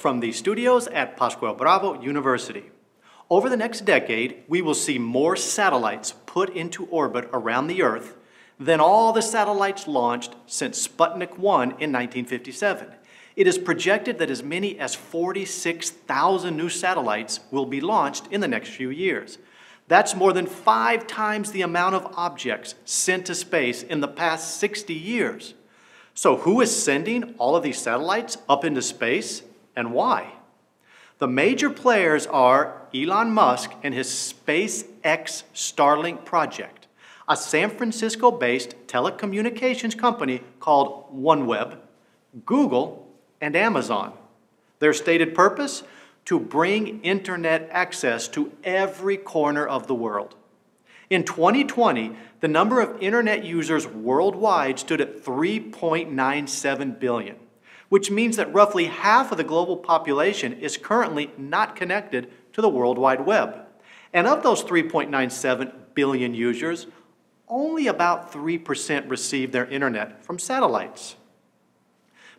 from the studios at Pascual Bravo University. Over the next decade, we will see more satellites put into orbit around the Earth than all the satellites launched since Sputnik 1 in 1957. It is projected that as many as 46,000 new satellites will be launched in the next few years. That's more than five times the amount of objects sent to space in the past 60 years. So who is sending all of these satellites up into space? and why. The major players are Elon Musk and his SpaceX Starlink project, a San Francisco based telecommunications company called OneWeb, Google, and Amazon. Their stated purpose? To bring internet access to every corner of the world. In 2020, the number of internet users worldwide stood at 3.97 billion which means that roughly half of the global population is currently not connected to the World Wide Web. And of those 3.97 billion users, only about 3% receive their internet from satellites.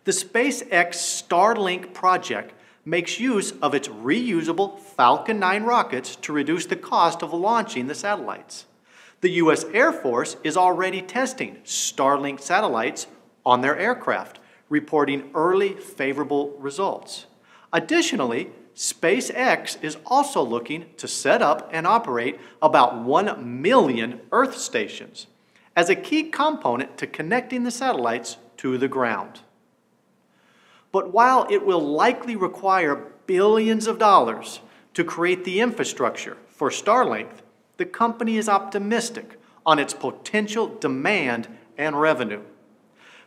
The SpaceX Starlink project makes use of its reusable Falcon 9 rockets to reduce the cost of launching the satellites. The U.S. Air Force is already testing Starlink satellites on their aircraft reporting early favorable results. Additionally, SpaceX is also looking to set up and operate about 1 million Earth stations as a key component to connecting the satellites to the ground. But while it will likely require billions of dollars to create the infrastructure for Starlink, the company is optimistic on its potential demand and revenue.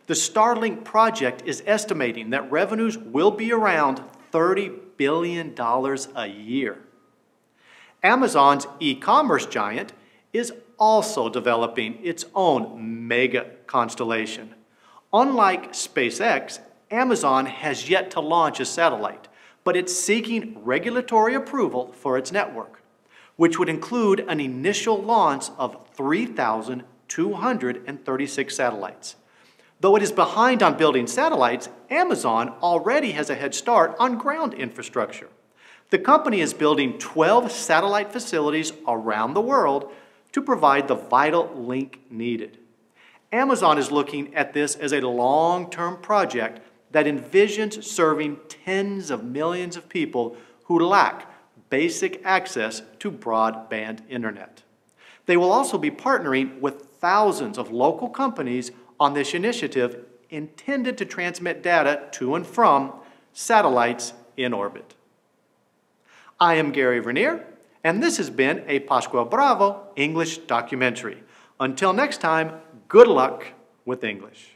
The Starlink project is estimating that revenues will be around $30 billion a year. Amazon's e-commerce giant is also developing its own mega constellation. Unlike SpaceX, Amazon has yet to launch a satellite, but it's seeking regulatory approval for its network, which would include an initial launch of 3,236 satellites. Though it is behind on building satellites, Amazon already has a head start on ground infrastructure. The company is building 12 satellite facilities around the world to provide the vital link needed. Amazon is looking at this as a long-term project that envisions serving tens of millions of people who lack basic access to broadband internet. They will also be partnering with thousands of local companies on this initiative intended to transmit data to and from satellites in orbit. I am Gary Vernier, and this has been a Pascual Bravo English documentary. Until next time, good luck with English.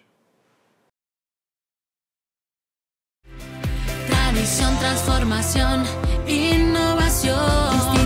Tradición, transformación, innovación.